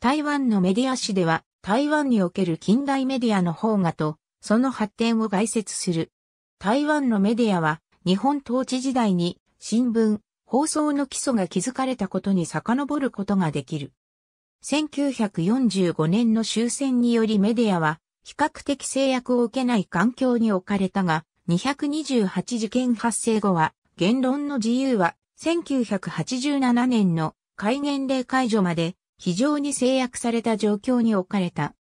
台湾のメディア誌では、台湾における近代メディアの方がと、その発展を概説する。台湾のメディアは、日本統治時代に新聞、放送の基礎が築かれたことに遡ることができる。1945年の終戦によりメディアは、比較的制約を受けない環境に置かれたが、228事件発生後は、言論の自由は、1987年の戒厳令解除まで非常に制約された状況に置かれた。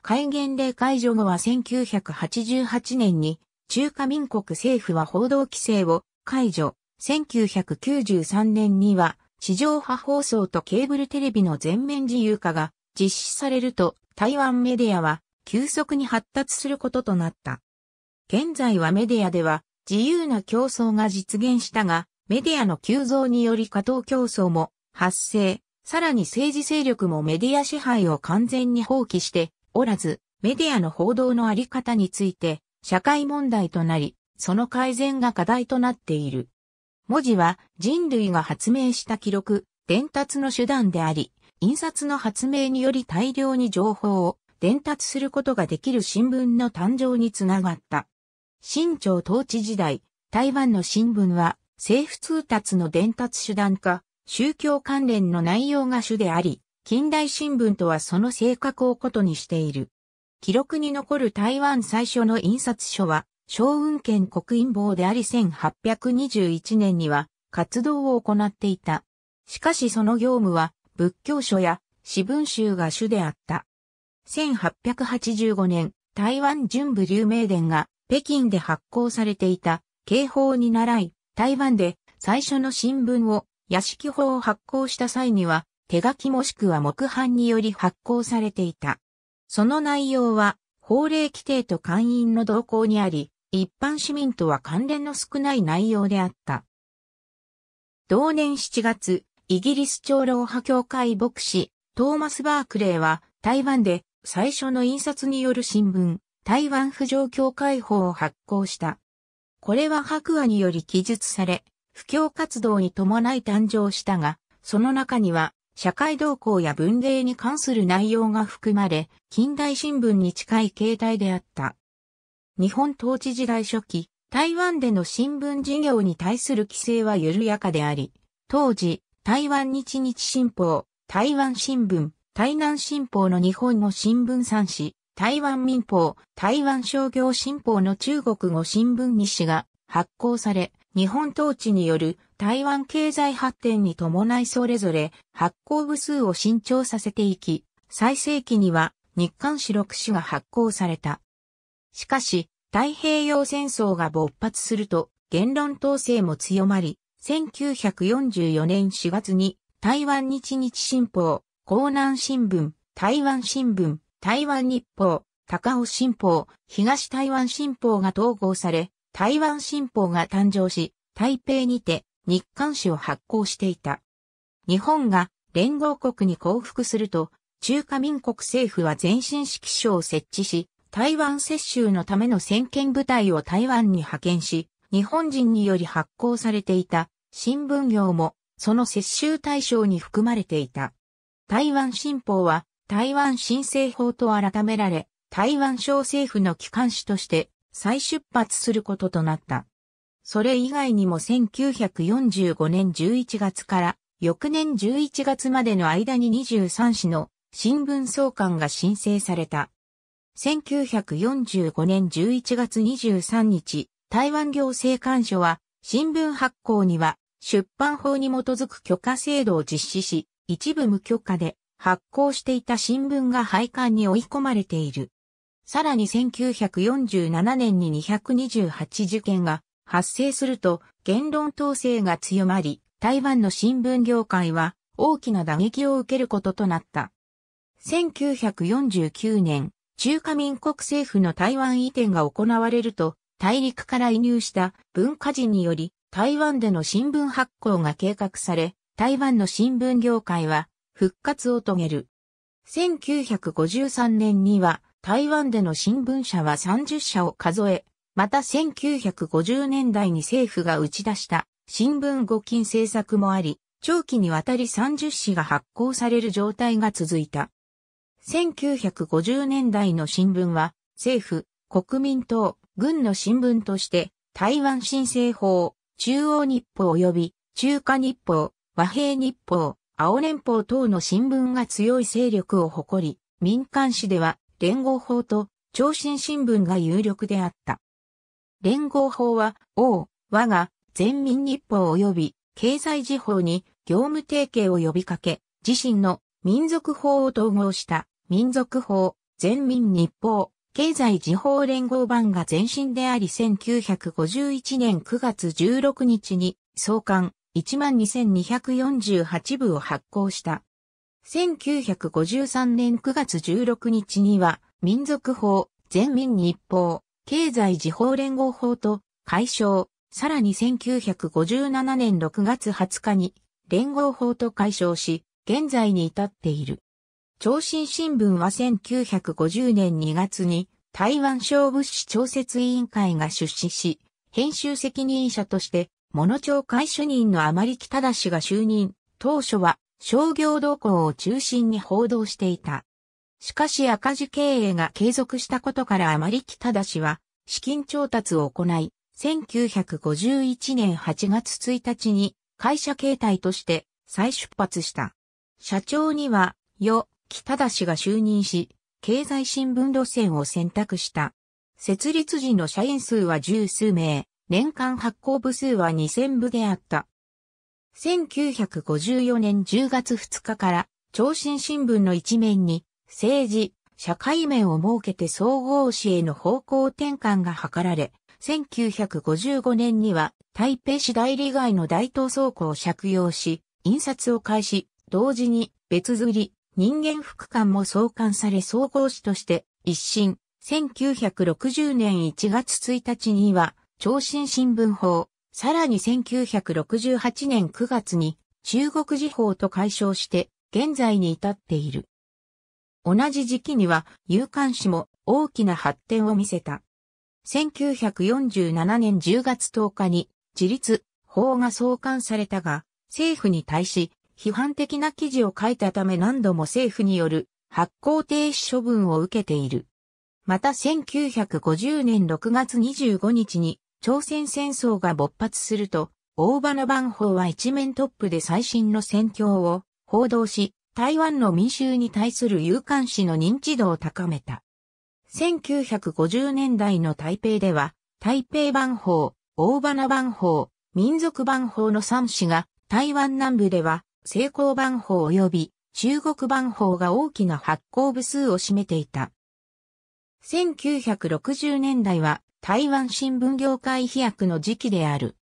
戒厳令解除後は1988年に中華民国政府は報道規制を解除。1993年には地上波放送とケーブルテレビの全面自由化が実施されると台湾メディアは急速に発達することとなった。現在はメディアでは自由な競争が実現したが、メディアの急増により過当競争も発生、さらに政治勢力もメディア支配を完全に放棄しておらず、メディアの報道のあり方について社会問題となり、その改善が課題となっている。文字は人類が発明した記録、伝達の手段であり、印刷の発明により大量に情報を伝達することができる新聞の誕生につながった。清朝統治時代、台湾の新聞は政府通達の伝達手段か、宗教関連の内容が主であり、近代新聞とはその性格をことにしている。記録に残る台湾最初の印刷所は、小雲県国印坊であり1821年には活動を行っていた。しかしその業務は仏教書や私文集が主であった。1885年、台湾純部流明伝が北京で発行されていた警報に習い、台湾で最初の新聞を屋敷法を発行した際には、手書きもしくは木版により発行されていた。その内容は、法令規定と会員の動向にあり、一般市民とは関連の少ない内容であった。同年7月、イギリス長老派協会牧師、トーマス・バークレーは、台湾で最初の印刷による新聞、台湾浮上協会法を発行した。これは白亜により記述され、布教活動に伴い誕生したが、その中には、社会動向や文芸に関する内容が含まれ、近代新聞に近い形態であった。日本統治時代初期、台湾での新聞事業に対する規制は緩やかであり、当時、台湾日日新報、台湾新聞、台南新報の日本語新聞三紙、台湾民報、台湾商業新報の中国語新聞二紙が発行され、日本統治による台湾経済発展に伴いそれぞれ発行部数を伸長させていき、最盛期には日韓史六紙が発行された。しかし、太平洋戦争が勃発すると言論統制も強まり、1944年4月に台湾日日新報、江南新聞、台湾新聞、台湾日報、高尾新報、東台湾新報が統合され、台湾新報が誕生し、台北にて日刊誌を発行していた。日本が連合国に降伏すると、中華民国政府は前進指揮所を設置し、台湾接収のための先見部隊を台湾に派遣し、日本人により発行されていた新聞業もその接収対象に含まれていた。台湾新報は台湾新政法と改められ、台湾省政府の機関紙として再出発することとなった。それ以外にも1945年11月から翌年11月までの間に23市の新聞創刊が申請された。1945年11月23日、台湾行政官署は新聞発行には出版法に基づく許可制度を実施し、一部無許可で発行していた新聞が廃刊に追い込まれている。さらに1947年に228事件が発生すると言論統制が強まり、台湾の新聞業界は大きな打撃を受けることとなった。1949年、中華民国政府の台湾移転が行われると、大陸から移入した文化人により、台湾での新聞発行が計画され、台湾の新聞業界は復活を遂げる。1953年には台湾での新聞社は30社を数え、また1950年代に政府が打ち出した新聞募金政策もあり、長期にわたり30紙が発行される状態が続いた。1950年代の新聞は、政府、国民党、軍の新聞として、台湾新政法、中央日報及び中華日報、和平日報、青連邦等の新聞が強い勢力を誇り、民間紙では連合法と朝鮮新聞が有力であった。連合法は、王、我が、全民日報及び、経済時報に業務提携を呼びかけ、自身の民族法を統合した民族法、全民日報、経済時報連合版が前身であり1951年9月16日に創刊12248部を発行した。1953年9月16日には、民族法、全民日報、経済時報連合法と、解消、さらに1957年6月20日に、連合法と解消し、現在に至っている。朝鮮新聞は1950年2月に、台湾省物資調節委員会が出資し、編集責任者として、物調会主任の甘木忠が就任。当初は商業動向を中心に報道していた。しかし赤字経営が継続したことからあまり北田氏は資金調達を行い、1951年8月1日に会社形態として再出発した。社長には、よ、北田氏が就任し、経済新聞路線を選択した。設立時の社員数は十数名、年間発行部数は2000部であった。1954年10月2日から、朝鮮新聞の一面に、政治、社会面を設けて総合誌への方向転換が図られ、1955年には台北市代理外の大東倉庫を借用し、印刷を開始、同時に別釣り、人間副官も創刊され総合誌として一新、1960年1月1日には、朝鮮新聞法、さらに1968年9月に中国時報と解消して現在に至っている。同じ時期には有刊誌も大きな発展を見せた。1947年10月10日に自立法が創刊されたが、政府に対し批判的な記事を書いたため何度も政府による発行停止処分を受けている。また1950年6月25日に朝鮮戦争が勃発すると、大花万番法は一面トップで最新の戦況を報道し、台湾の民衆に対する有敢士の認知度を高めた。1950年代の台北では、台北番法、大花番法、民族番法の三市が、台湾南部では、成功番法及び中国番法が大きな発行部数を占めていた。1960年代は台湾新聞業界飛躍の時期である。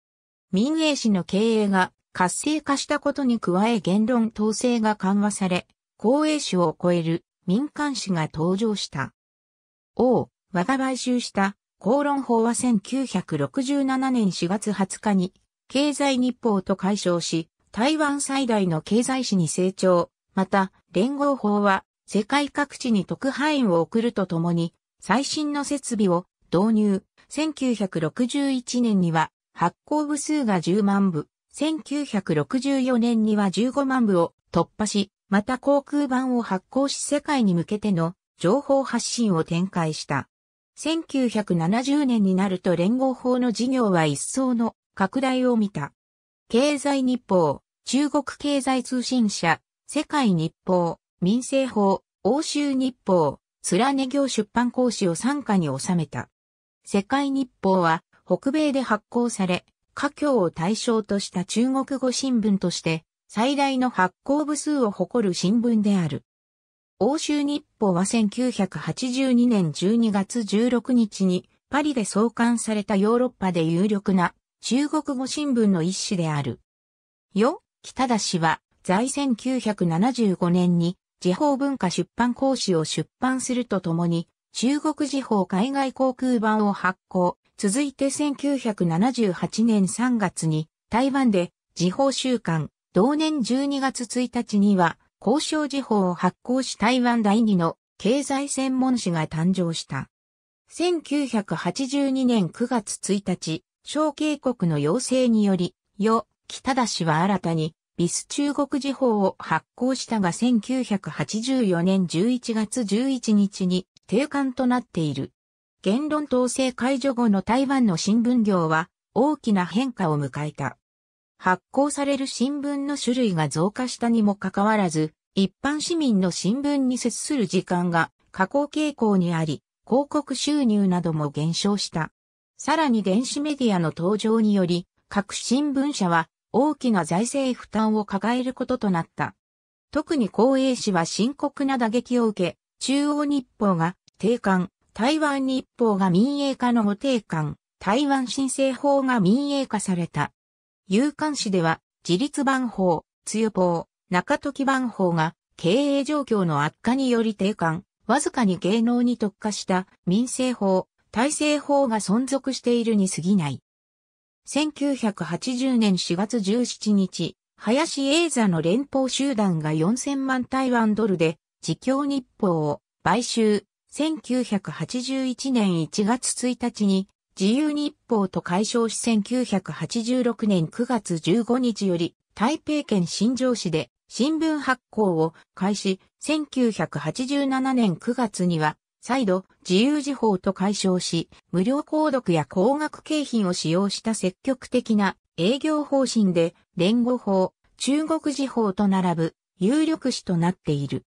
民営紙の経営が活性化したことに加え言論統制が緩和され、公営紙を超える民間紙が登場した。王、我が買収した公論法は1967年4月20日に経済日報と解消し、台湾最大の経済史に成長。また、連合法は世界各地に特派員を送るとともに、最新の設備を導入、1961年には発行部数が10万部、1964年には15万部を突破し、また航空版を発行し世界に向けての情報発信を展開した。1970年になると連合法の事業は一層の拡大を見た。経済日報、中国経済通信社、世界日報、民生法、欧州日報、スラネ業出版講師を参加に収めた。世界日報は北米で発行され、華僑を対象とした中国語新聞として最大の発行部数を誇る新聞である。欧州日報は1982年12月16日にパリで創刊されたヨーロッパで有力な中国語新聞の一種である。よ、北田氏は在1975年に地方文化出版講師を出版するとともに中国時報海外航空版を発行。続いて1978年3月に台湾で時報週間、同年12月1日には交渉時報を発行し台湾第二の経済専門誌が誕生した。1982年9月1日、小渓国の要請により、与、北田氏は新たに、ビス中国時報を発行したが1984年11月11日に定款となっている。言論統制解除後の台湾の新聞業は大きな変化を迎えた。発行される新聞の種類が増加したにもかかわらず、一般市民の新聞に接する時間が下降傾向にあり、広告収入なども減少した。さらに電子メディアの登場により、各新聞社は大きな財政負担を抱えることとなった。特に公営紙は深刻な打撃を受け、中央日報が定款、台湾日報が民営化の後定款、台湾申請法が民営化された。有刊誌では、自立版法、通報、中時版法が経営状況の悪化により定款、わずかに芸能に特化した民政法、体制法が存続しているに過ぎない。1980年4月17日、林英座の連邦集団が4000万台湾ドルで自供日報を買収、1981年1月1日に自由日報と解消し1986年9月15日より台北県新庄市で新聞発行を開始、1987年9月には再度自由時報と解消し、無料購読や高額景品を使用した積極的な営業方針で連合法、中国時報と並ぶ有力紙となっている。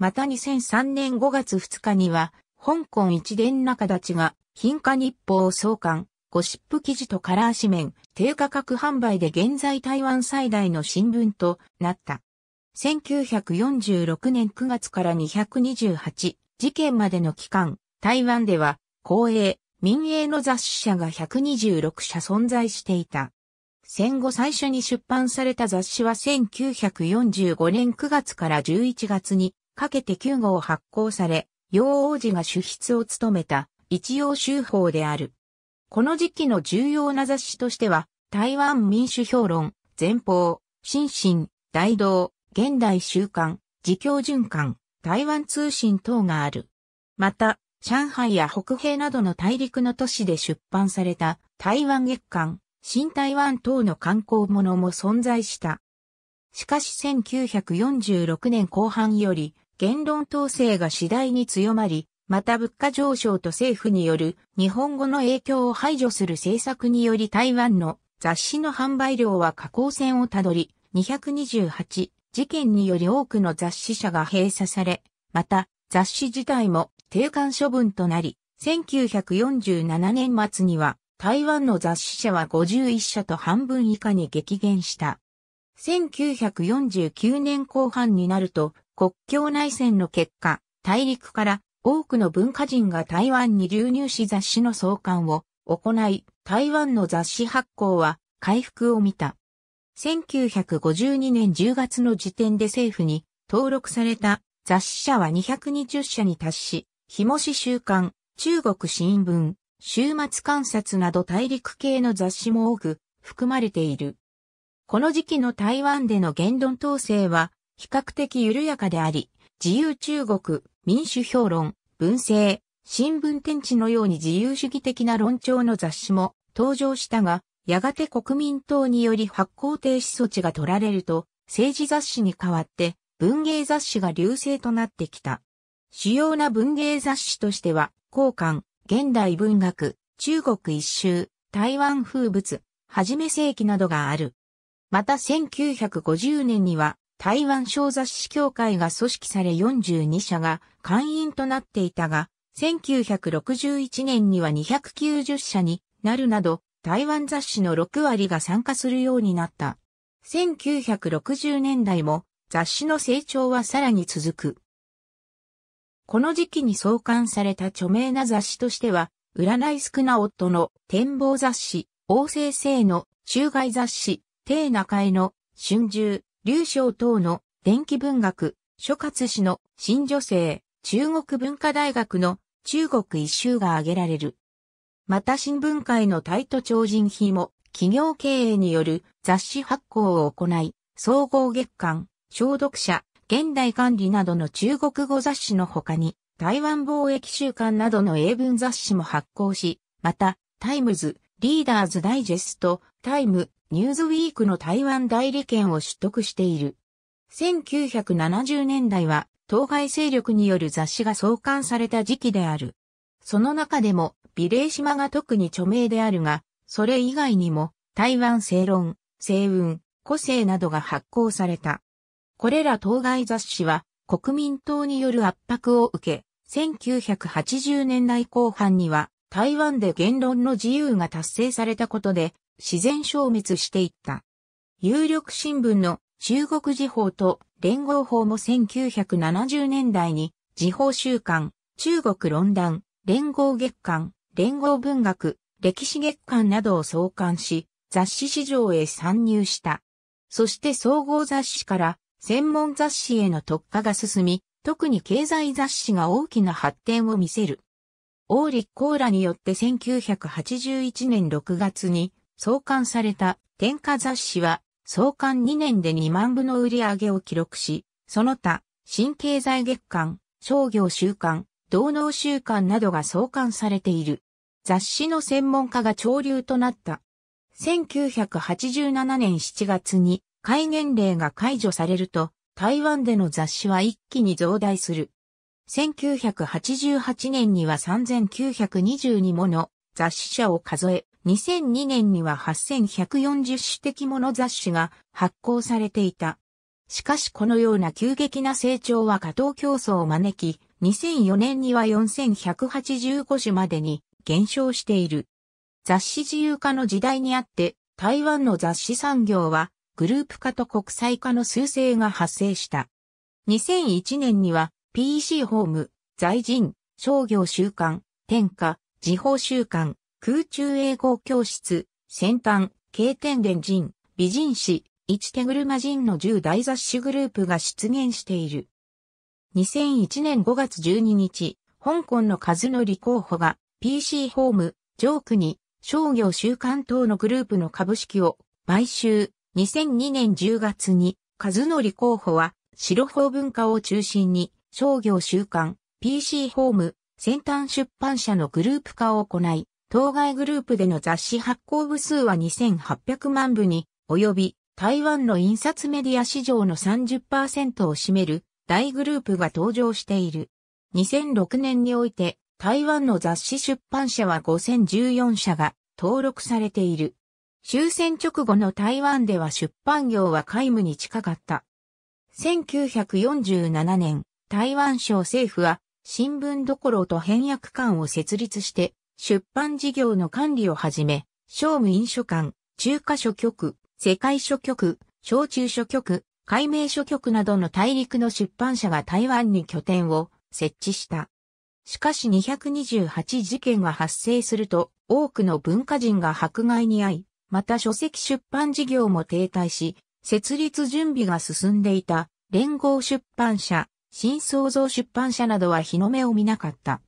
また2003年5月2日には、香港一連中立ちが、品化日報を創刊、ゴシップ記事とカラー紙面、低価格販売で現在台湾最大の新聞となった。1946年9月から228事件までの期間、台湾では公営、民営の雑誌社が126社存在していた。戦後最初に出版された雑誌は1945年9月から11月にかけて9号発行され、洋王子が主筆を務めた一応州法である。この時期の重要な雑誌としては、台湾民主評論、前方、新進、大道、現代週刊、自教循環、台湾通信等がある。また、上海や北平などの大陸の都市で出版された台湾月刊、新台湾等の観光物も存在した。しかし1946年後半より言論統制が次第に強まり、また物価上昇と政府による日本語の影響を排除する政策により台湾の雑誌の販売量は下降線をたどり、228事件により多くの雑誌社が閉鎖され、また雑誌自体も定管処分となり、1947年末には台湾の雑誌社は51社と半分以下に激減した。1949年後半になると国境内戦の結果、大陸から多くの文化人が台湾に流入し雑誌の創刊を行い、台湾の雑誌発行は回復を見た。1952年10月の時点で政府に登録された雑誌社は220社に達し、日もし週刊、中国新聞、週末観察など大陸系の雑誌も多く含まれている。この時期の台湾での言論統制は比較的緩やかであり、自由中国、民主評論、文政、新聞天地のように自由主義的な論調の雑誌も登場したが、やがて国民党により発行停止措置が取られると、政治雑誌に代わって文芸雑誌が流星となってきた。主要な文芸雑誌としては、交換、現代文学、中国一周、台湾風物、はじめ世紀などがある。また1950年には、台湾小雑誌協会が組織され42社が会員となっていたが、1961年には290社になるなど、台湾雑誌の6割が参加するようになった。1960年代も雑誌の成長はさらに続く。この時期に創刊された著名な雑誌としては、占い少な夫の展望雑誌、王政星の中外雑誌、定中への春秋、劉章等の電気文学、諸葛氏の新女性、中国文化大学の中国一周が挙げられる。また新聞会のタイト超人費も企業経営による雑誌発行を行い、総合月間、消毒者、現代管理などの中国語雑誌の他に、台湾貿易週間などの英文雑誌も発行し、また、タイムズ、リーダーズダイジェスト、タイム、ニューズウィークの台湾代理権を取得している。1970年代は、当該勢力による雑誌が創刊された時期である。その中でも、美麗島が特に著名であるが、それ以外にも、台湾正論、正運、個性などが発行された。これら当該雑誌は、国民党による圧迫を受け、1980年代後半には、台湾で言論の自由が達成されたことで、自然消滅していった。有力新聞の中国時報と連合法も1970年代に時報週刊、中国論壇、連合月間、連合文学、歴史月間などを創刊し、雑誌市場へ参入した。そして総合雑誌から専門雑誌への特化が進み、特に経済雑誌が大きな発展を見せる。王立コーラによって1981年6月に創刊された天下雑誌は創刊2年で2万部の売り上げを記録し、その他、新経済月間、商業週刊、同能週刊などが創刊されている。雑誌の専門家が潮流となった。1987年7月に戒厳令が解除されると、台湾での雑誌は一気に増大する。1988年には3922もの雑誌社を数え、2002年には8140種的もの雑誌が発行されていた。しかしこのような急激な成長は過当競争を招き、2004年には4185種までに減少している。雑誌自由化の時代にあって、台湾の雑誌産業はグループ化と国際化の趨勢が発生した。2001年には PC ホーム、財人、商業週間、天下、時報週間、空中英語教室、先端、経典伝人、美人史、一手車人の10大雑誌グループが出現している。2001年5月12日、香港の和則候補が PC ホーム、ジョークに商業週刊等のグループの株式を買収。2002年10月に和則候補は白法文化を中心に商業週刊、PC ホーム、先端出版社のグループ化を行い、当該グループでの雑誌発行部数は2800万部に及び、台湾の印刷メディア市場の30%を占める大グループが登場している。2006年において、台湾の雑誌出版社は5014社が登録されている。終戦直後の台湾では出版業は皆無に近かった。1947年、台湾省政府は新聞どころと翻訳館を設立して出版事業の管理をはじめ、商務印書館、中華書局、世界書局、小中書局、海名書局などの大陸の出版社が台湾に拠点を設置した。しかし228事件が発生すると多くの文化人が迫害に遭い、また書籍出版事業も停滞し、設立準備が進んでいた連合出版社、新創造出版社などは日の目を見なかった。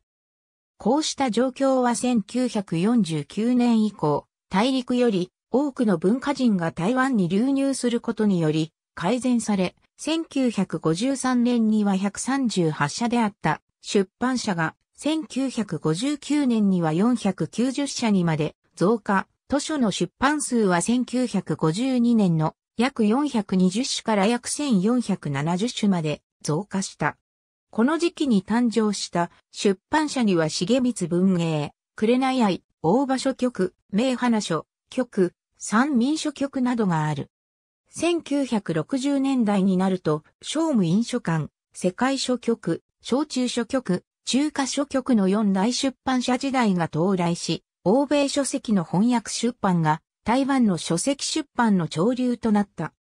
こうした状況は1949年以降、大陸より多くの文化人が台湾に流入することにより改善され、1953年には138社であった出版社が1959年には490社にまで増加、図書の出版数は1952年の約420種から約1470種まで増加した。この時期に誕生した出版社には重光文芸、紅愛、大場所局、名花書、局、三民書局などがある。1960年代になると、商務印書館、世界書局、小中書局、中華書局の4大出版社時代が到来し、欧米書籍の翻訳出版が台湾の書籍出版の潮流となった。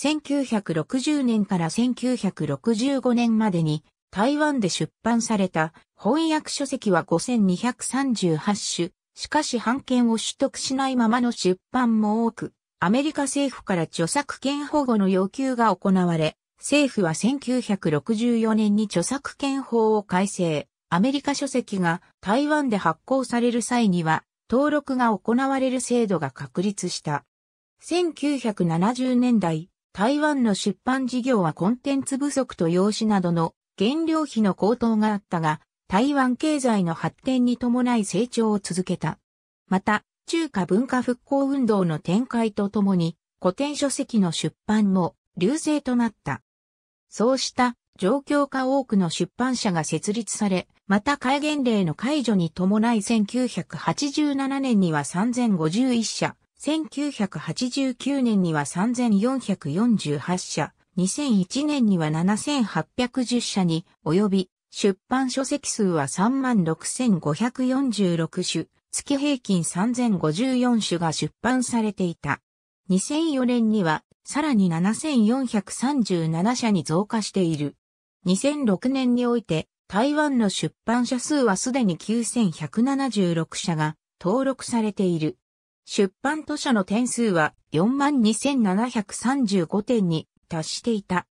1960年から1965年までに台湾で出版された翻訳書籍は5238種、しかし版権を取得しないままの出版も多く、アメリカ政府から著作権保護の要求が行われ、政府は1964年に著作権法を改正。アメリカ書籍が台湾で発行される際には登録が行われる制度が確立した。1970年代、台湾の出版事業はコンテンツ不足と用紙などの原料費の高騰があったが、台湾経済の発展に伴い成長を続けた。また、中華文化復興運動の展開とともに、古典書籍の出版も流星となった。そうした状況下多くの出版社が設立され、また戒厳令の解除に伴い1987年には3051社、1989年には3448社、2001年には7810社に及び、出版書籍数は36,546種、月平均3054種が出版されていた。2004年には、さらに7437社に増加している。2006年において、台湾の出版社数はすでに9176社が登録されている。出版図書の点数は42,735点に達していた。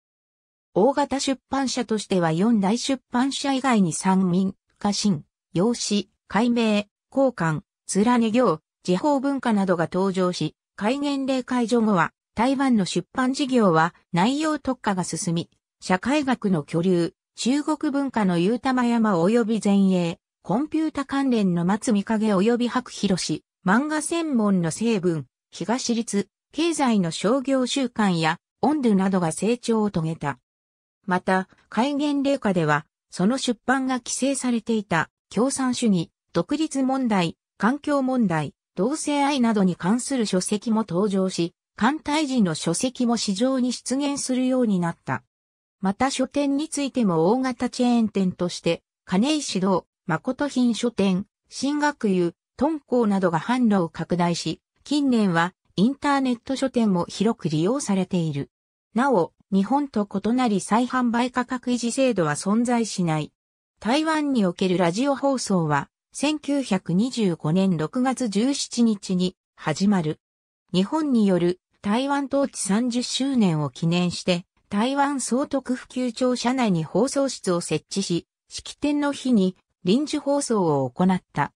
大型出版社としては4大出版社以外に三民、家臣、養子、解明、交換、貫ね行、地方文化などが登場し、戒厳令解除後は、台湾の出版事業は内容特化が進み、社会学の巨流、中国文化のゆうたま山及び前衛、コンピュータ関連の松見影及び白広氏、漫画専門の成分、東立、経済の商業習慣や、オンドゥなどが成長を遂げた。また、戒厳令下では、その出版が規制されていた、共産主義、独立問題、環境問題、同性愛などに関する書籍も登場し、艦隊人の書籍も市場に出現するようになった。また書店についても大型チェーン店として、金井市導、誠品書店、新学友、敦煌などが販路を拡大し、近年はインターネット書店も広く利用されている。なお、日本と異なり再販売価格維持制度は存在しない。台湾におけるラジオ放送は、1925年6月17日に始まる。日本による台湾統治30周年を記念して、台湾総督府球庁舎内に放送室を設置し、式典の日に臨時放送を行った。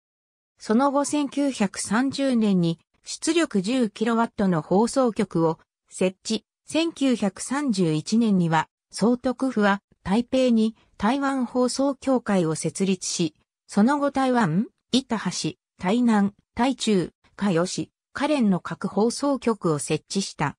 その後1930年に出力 10kW の放送局を設置。1931年には総督府は台北に台湾放送協会を設立し、その後台湾、板橋、台南、台中、加吉、カレンの各放送局を設置した。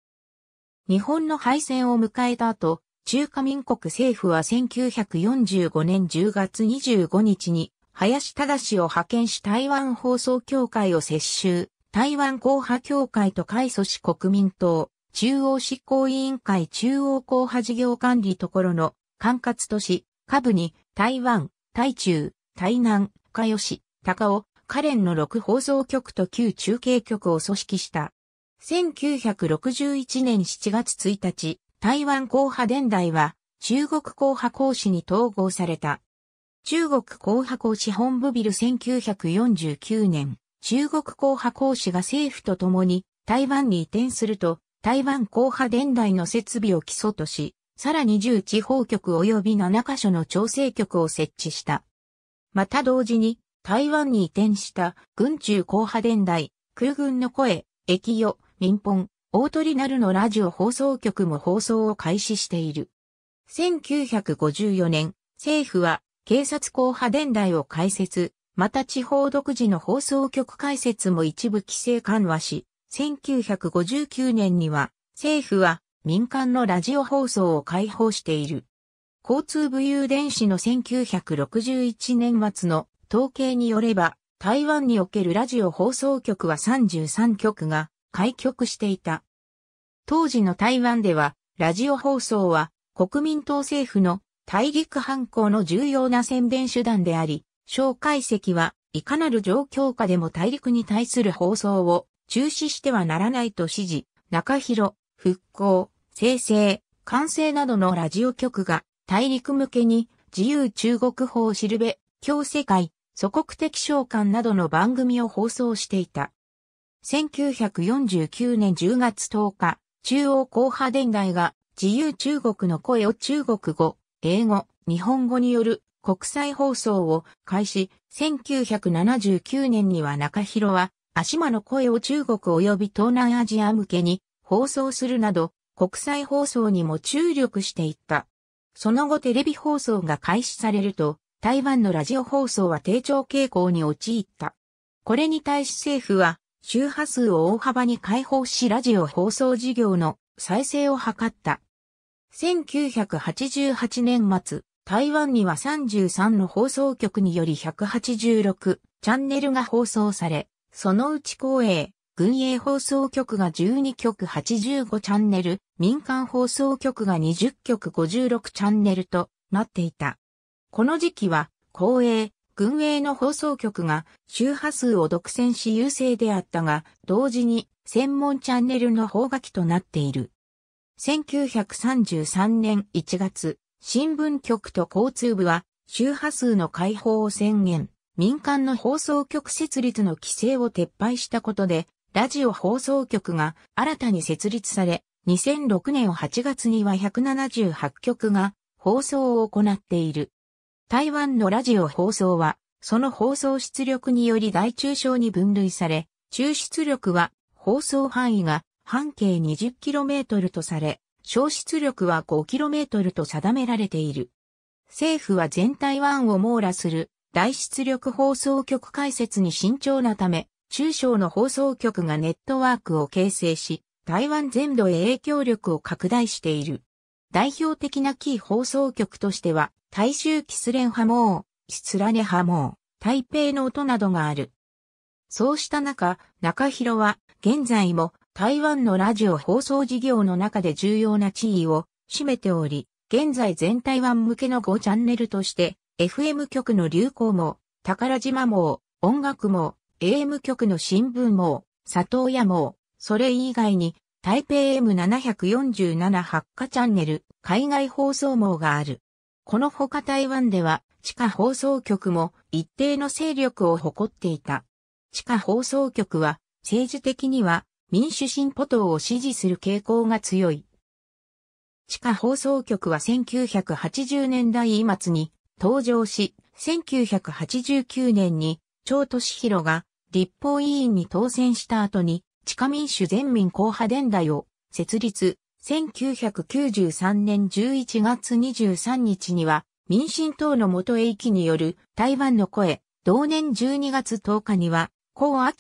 日本の敗戦を迎えた後、中華民国政府は1945年10月25日に林忠を派遣し台湾放送協会を接収、台湾広派協会と会組し国民党、中央執行委員会中央広派事業管理ところの管轄都市、下部に台湾、台中、台南、かよし、高尾、カレンの6放送局と旧中継局を組織した。1961年7月1日、台湾広派伝来は中国広派講師に統合された。中国広波公使本部ビル1949年、中国広波公使が政府と共に台湾に移転すると、台湾広波伝来の設備を基礎とし、さらに10地方局及び7カ所の調整局を設置した。また同時に、台湾に移転した軍中広波伝来、空軍の声、駅予、民本、大鳥なるのラジオ放送局も放送を開始している。1954年、政府は警察広派伝来を開設、また地方独自の放送局開設も一部規制緩和し、1959年には政府は民間のラジオ放送を開放している。交通部有電子の1961年末の統計によれば、台湾におけるラジオ放送局は33局が開局していた。当時の台湾では、ラジオ放送は国民党政府の大陸反抗の重要な宣伝手段であり、蒋介石はいかなる状況下でも大陸に対する放送を中止してはならないと指示、中広、復興、生成、完成などのラジオ局が大陸向けに自由中国法を知るべ、共世界、祖国的召喚などの番組を放送していた。1949年10月10日、中央広波電台が自由中国の声を中国語、英語、日本語による国際放送を開始、1979年には中広は、足間の声を中国及び東南アジア向けに放送するなど、国際放送にも注力していった。その後テレビ放送が開始されると、台湾のラジオ放送は低調傾向に陥った。これに対し政府は、周波数を大幅に解放しラジオ放送事業の再生を図った。1988年末、台湾には33の放送局により186チャンネルが放送され、そのうち公営、軍営放送局が12局85チャンネル、民間放送局が20局56チャンネルとなっていた。この時期は、公営、軍営の放送局が周波数を独占し優勢であったが、同時に専門チャンネルの方書きとなっている。1933年1月、新聞局と交通部は周波数の解放を宣言、民間の放送局設立の規制を撤廃したことで、ラジオ放送局が新たに設立され、2006年8月には178局が放送を行っている。台湾のラジオ放送は、その放送出力により大中小に分類され、中出力は放送範囲が半径 20km とされ、消失力は 5km と定められている。政府は全台湾を網羅する大出力放送局開設に慎重なため、中小の放送局がネットワークを形成し、台湾全土へ影響力を拡大している。代表的なキー放送局としては、大衆キスレンハモー、スラネ派モー、台北の音などがある。そうした中、中広は現在も台湾のラジオ放送事業の中で重要な地位を占めており、現在全台湾向けの5チャンネルとして、FM 局の流行も、宝島も、音楽も、AM 局の新聞も、里親も、それ以外に、台北 M747 発火チャンネル、海外放送網がある。このほか台湾では、地下放送局も一定の勢力を誇っていた。地下放送局は、政治的には民主進歩党を支持する傾向が強い。地下放送局は1980年代末に登場し、1989年に張俊広が立法委員に当選した後に地下民主全民公派伝来を設立。1993年11月23日には民進党の元へ行きによる台湾の声、同年12月10日には、江明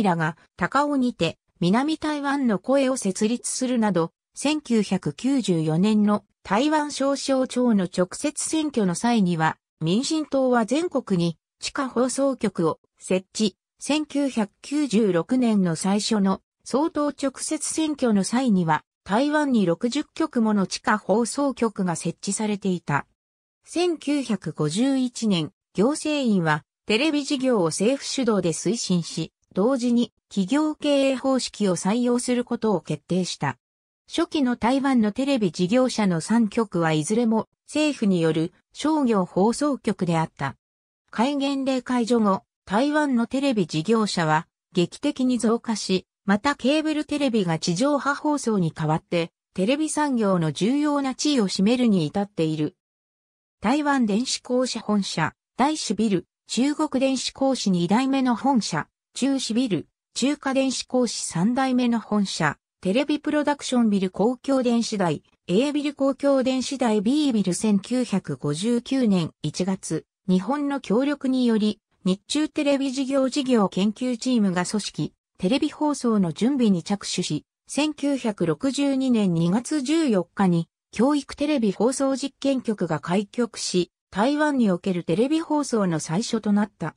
明が高尾にて南台湾の声を設立するなど、1994年の台湾省省庁の直接選挙の際には、民進党は全国に地下放送局を設置、1996年の最初の総統直接選挙の際には、台湾に60局もの地下放送局が設置されていた。1951年、行政院はテレビ事業を政府主導で推進し、同時に企業経営方式を採用することを決定した。初期の台湾のテレビ事業者の3局はいずれも政府による商業放送局であった。戒厳令解除後、台湾のテレビ事業者は劇的に増加し、またケーブルテレビが地上波放送に代わって、テレビ産業の重要な地位を占めるに至っている。台湾電子公社本社、大使ビル、中国電子公社2代目の本社、中市ビル、中華電子工師3代目の本社、テレビプロダクションビル公共電子台、A ビル公共電子台 B ビル1959年1月、日本の協力により、日中テレビ事業事業研究チームが組織、テレビ放送の準備に着手し、1962年2月14日に、教育テレビ放送実験局が開局し、台湾におけるテレビ放送の最初となった。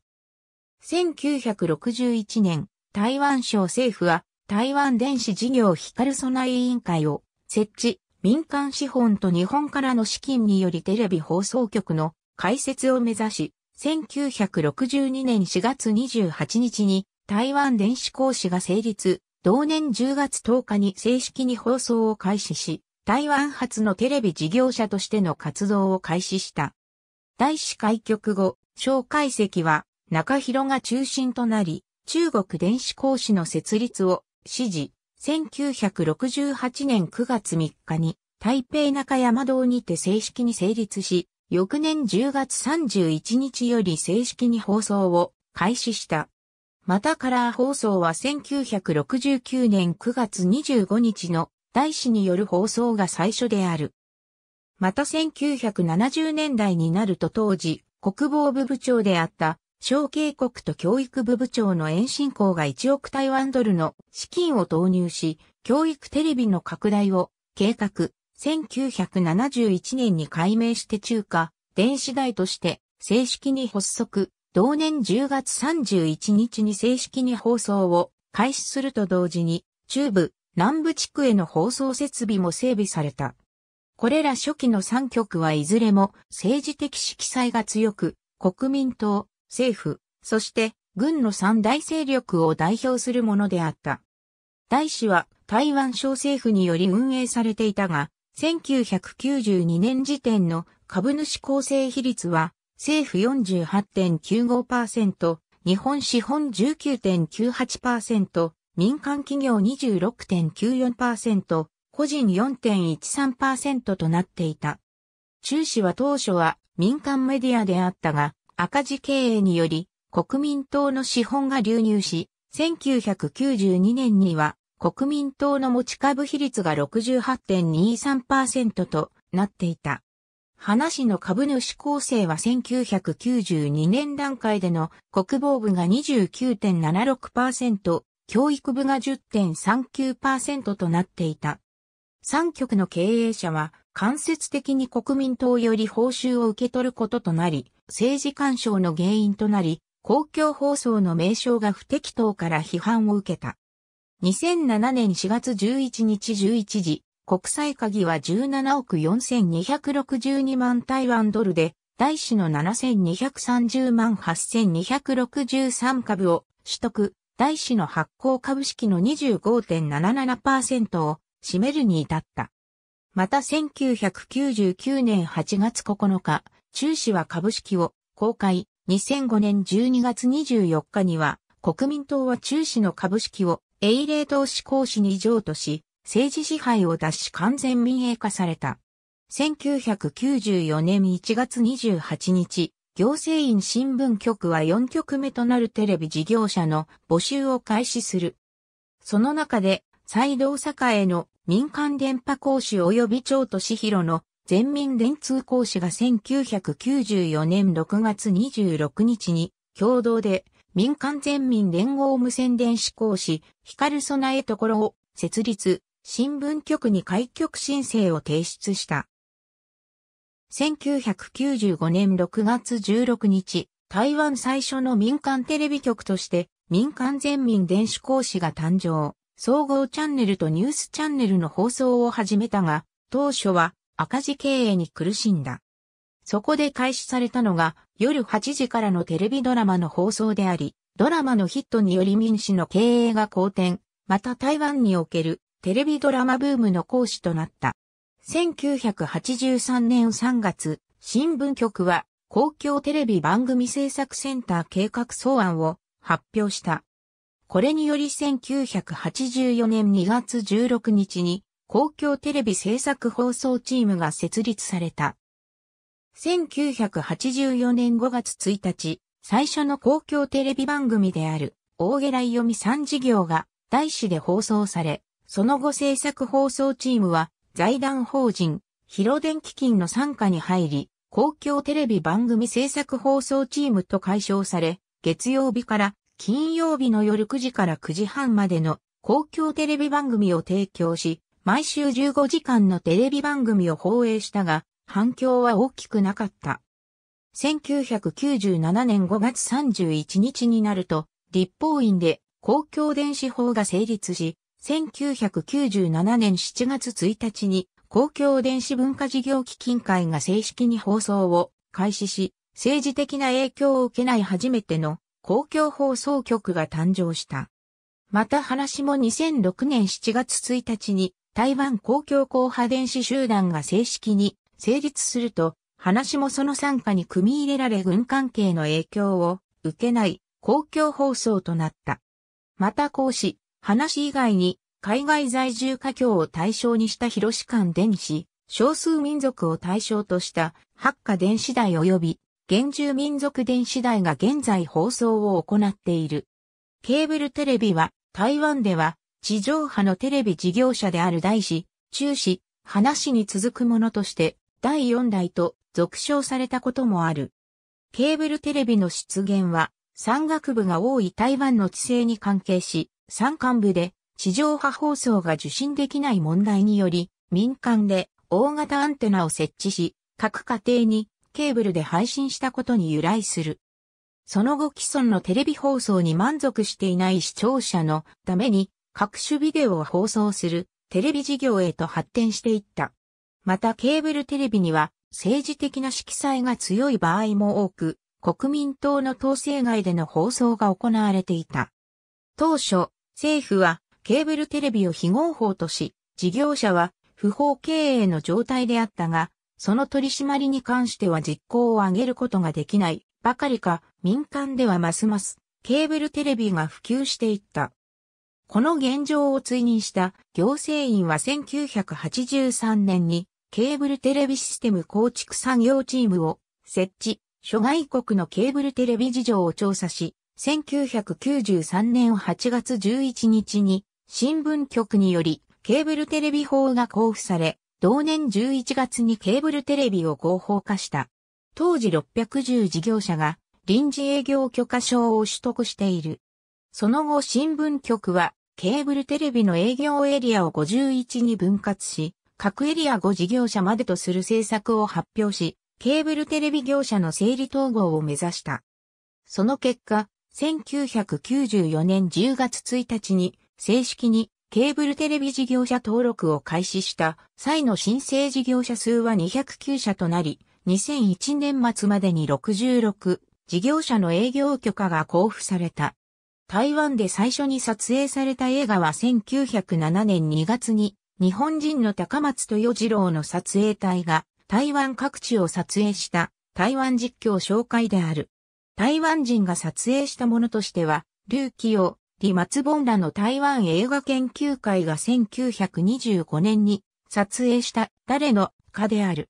1961年、台湾省政府は台湾電子事業光備え委員会を設置、民間資本と日本からの資金によりテレビ放送局の開設を目指し、1962年4月28日に台湾電子講師が成立、同年10月10日に正式に放送を開始し、台湾発のテレビ事業者としての活動を開始した。大使開局後、蒋介石は中広が中心となり、中国電子講師の設立を指示、1968年9月3日に台北中山道にて正式に成立し、翌年10月31日より正式に放送を開始した。またカラー放送は1969年9月25日の大使による放送が最初である。また1970年代になると当時国防部部長であった小慶国と教育部部長の延伸校が1億台湾ドルの資金を投入し、教育テレビの拡大を計画、1971年に改名して中華、電子台として正式に発足、同年10月31日に正式に放送を開始すると同時に、中部、南部地区への放送設備も整備された。これら初期の3局はいずれも政治的色彩が強く、国民党、政府、そして軍の三大勢力を代表するものであった。大使は台湾省政府により運営されていたが、1992年時点の株主構成比率は、政府48.95%、日本資本19.98%、民間企業26.94%、個人4.13%となっていた。中止は当初は民間メディアであったが、赤字経営により、国民党の資本が流入し、1992年には国民党の持ち株比率が68.23%となっていた。花市の株主構成は1992年段階での国防部が29.76%、教育部が10.39%となっていた。三局の経営者は間接的に国民党より報酬を受け取ることとなり、政治干渉の原因となり、公共放送の名称が不適当から批判を受けた。2007年4月11日11時、国際鍵は17億4262万台湾ドルで、大使の7230万8263株を取得、大使の発行株式の25.77%を占めるに至った。また1999年8月9日、中止は株式を公開、2005年12月24日には、国民党は中止の株式を英霊投資行使に譲渡し、政治支配を脱し完全民営化された。1994年1月28日、行政院新聞局は4局目となるテレビ事業者の募集を開始する。その中で、再坂への民間電波講師及び超都市広の全民電通講師が1994年6月26日に共同で民間全民連合無線電子講師光備えところを設立、新聞局に開局申請を提出した。1995年6月16日、台湾最初の民間テレビ局として民間全民電子講師が誕生。総合チャンネルとニュースチャンネルの放送を始めたが、当初は赤字経営に苦しんだ。そこで開始されたのが夜8時からのテレビドラマの放送であり、ドラマのヒットにより民主の経営が好転、また台湾におけるテレビドラマブームの講師となった。1983年3月、新聞局は公共テレビ番組制作センター計画草案を発表した。これにより1984年2月16日に公共テレビ制作放送チームが設立された。1984年5月1日、最初の公共テレビ番組である、大げらい読み3事業が、大使で放送され、その後制作放送チームは、財団法人、広電基金の参加に入り、公共テレビ番組制作放送チームと解消され、月曜日から金曜日の夜9時から9時半までの公共テレビ番組を提供し、毎週15時間のテレビ番組を放映したが、反響は大きくなかった。1997年5月31日になると、立法院で公共電子法が成立し、1997年7月1日に公共電子文化事業基金会が正式に放送を開始し、政治的な影響を受けない初めての公共放送局が誕生した。また話も2006年7月1日に台湾公共広波電子集団が正式に成立すると、話もその参加に組み入れられ軍関係の影響を受けない公共放送となった。また講師、話以外に海外在住家境を対象にした広志館電子、少数民族を対象とした八家電子台及び原住民族電子台が現在放送を行っている。ケーブルテレビは台湾では地上波のテレビ事業者である大市、中止話に続くものとして第4代と俗称されたこともある。ケーブルテレビの出現は山岳部が多い台湾の地勢に関係し、山間部で地上波放送が受信できない問題により民間で大型アンテナを設置し、各家庭にケーブルで配信したことに由来する。その後既存のテレビ放送に満足していない視聴者のために各種ビデオを放送するテレビ事業へと発展していった。またケーブルテレビには政治的な色彩が強い場合も多く、国民党の統制外での放送が行われていた。当初、政府はケーブルテレビを非合法とし、事業者は不法経営の状態であったが、その取り締まりに関しては実行を上げることができないばかりか民間ではますますケーブルテレビが普及していった。この現状を追認した行政院は1983年にケーブルテレビシステム構築産業チームを設置、諸外国のケーブルテレビ事情を調査し、1993年8月11日に新聞局によりケーブルテレビ法が交付され、同年11月にケーブルテレビを合法化した。当時610事業者が臨時営業許可証を取得している。その後新聞局はケーブルテレビの営業エリアを51に分割し、各エリア5事業者までとする政策を発表し、ケーブルテレビ業者の整理統合を目指した。その結果、1994年10月1日に正式にケーブルテレビ事業者登録を開始した際の申請事業者数は209社となり、2001年末までに66事業者の営業許可が交付された。台湾で最初に撮影された映画は1907年2月に日本人の高松豊二郎の撮影隊が台湾各地を撮影した台湾実況紹介である。台湾人が撮影したものとしては、ル起を。李松本らの台湾映画研究会が1925年に撮影した誰のかである。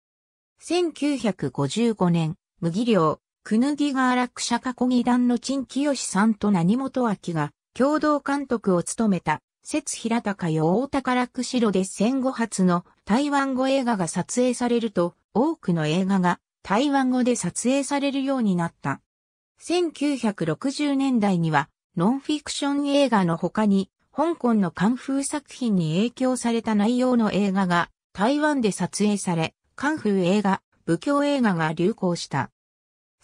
1955年、麦寮、くぬぎが荒くしゃかこぎ団の陳清さんと何本明が共同監督を務めた、節平高よ大宝釧路で戦後初の台湾語映画が撮影されると、多くの映画が台湾語で撮影されるようになった。1960年代にはノンフィクション映画の他に、香港のカンフー作品に影響された内容の映画が台湾で撮影され、カンフー映画、武教映画が流行した。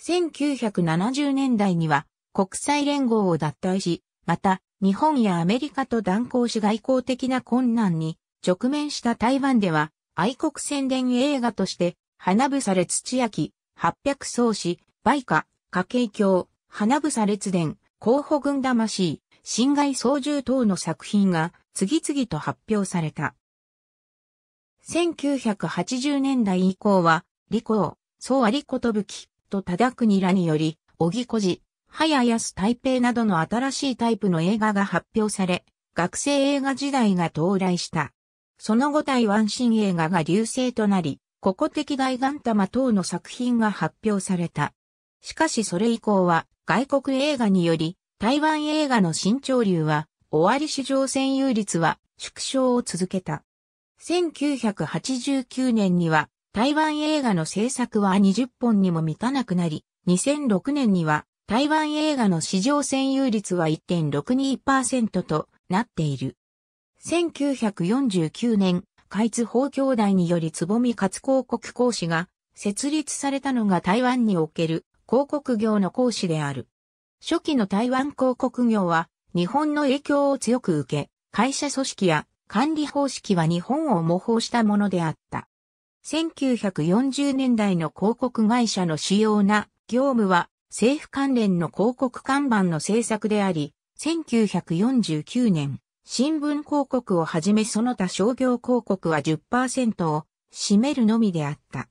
1970年代には国際連合を脱退し、また日本やアメリカと断交し外交的な困難に直面した台湾では愛国宣伝映画として花ぶされ土焼き、八百草子、梅花、家計教、花ぶさ列伝、候補軍魂、侵害操縦等の作品が次々と発表された。1980年代以降は、李光、総有ことぶき、と忠国らにより、小木小路、早安台北などの新しいタイプの映画が発表され、学生映画時代が到来した。その後台湾新映画が流星となり、古古的大岩玉等の作品が発表された。しかしそれ以降は、外国映画により、台湾映画の新潮流は、終わり市場占有率は縮小を続けた。1989年には、台湾映画の制作は20本にも満たなくなり、2006年には、台湾映画の市場占有率は1.62%となっている。1949年、開津法兄弟によりつぼみ活広告講師が設立されたのが台湾における広告業の講師である。初期の台湾広告業は日本の影響を強く受け、会社組織や管理方式は日本を模倣したものであった。1940年代の広告会社の主要な業務は政府関連の広告看板の制作であり、1949年、新聞広告をはじめその他商業広告は10%を占めるのみであった。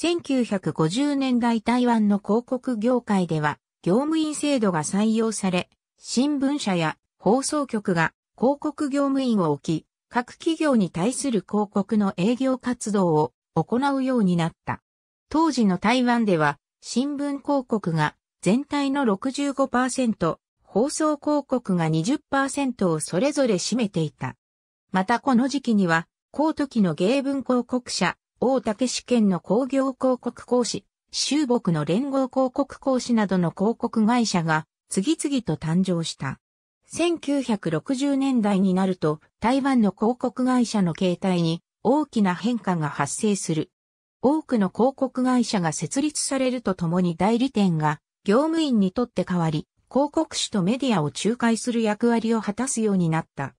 1950年代台湾の広告業界では、業務員制度が採用され、新聞社や放送局が広告業務員を置き、各企業に対する広告の営業活動を行うようになった。当時の台湾では、新聞広告が全体の65%、放送広告が20%をそれぞれ占めていた。またこの時期には、高時の芸文広告社、大竹試験の工業広告講師、州木の連合広告講師などの広告会社が次々と誕生した。1960年代になると台湾の広告会社の形態に大きな変化が発生する。多くの広告会社が設立されるとともに代理店が業務員にとって代わり、広告主とメディアを仲介する役割を果たすようになった。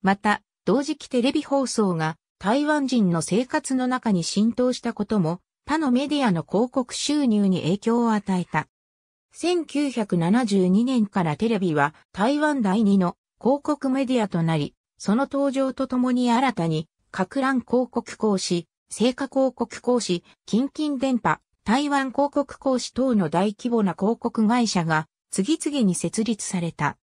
また、同時期テレビ放送が台湾人の生活の中に浸透したことも、他のメディアの広告収入に影響を与えた。1972年からテレビは台湾第二の広告メディアとなり、その登場とともに新たに、格乱広告講師、成果広告講師、近近電波、台湾広告講師等の大規模な広告会社が次々に設立された。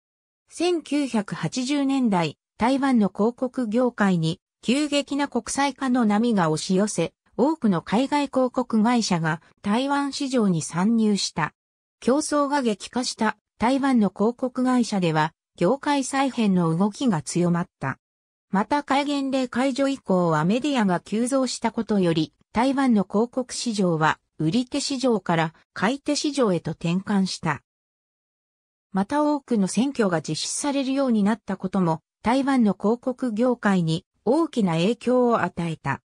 1980年代、台湾の広告業界に急激な国際化の波が押し寄せ、多くの海外広告会社が台湾市場に参入した。競争が激化した台湾の広告会社では、業界再編の動きが強まった。また戒厳令解除以降はメディアが急増したことより、台湾の広告市場は売り手市場から買い手市場へと転換した。また多くの選挙が実施されるようになったことも、台湾の広告業界に大きな影響を与えた。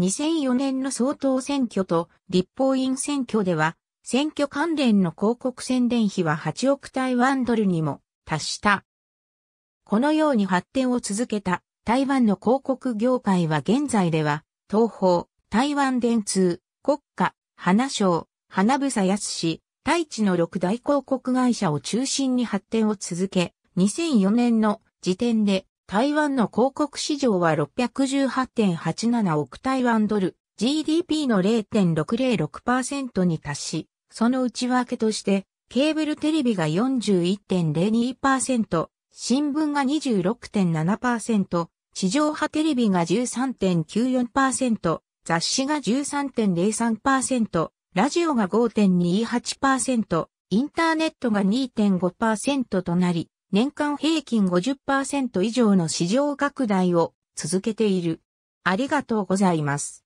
2004年の総統選挙と立法院選挙では、選挙関連の広告宣伝費は8億台湾ドルにも達した。このように発展を続けた台湾の広告業界は現在では、東方、台湾電通、国家、花商、花房康氏、大地の6大広告会社を中心に発展を続け、2004年の時点で台湾の広告市場は618.87億台湾ドル、GDP の0.606%に達し、その内訳として、ケーブルテレビが41.02%、新聞が26.7%、地上波テレビが13.94%、雑誌が13.03%、ラジオが5.28%、インターネットが2.5%となり、年間平均50%以上の市場拡大を続けている。ありがとうございます。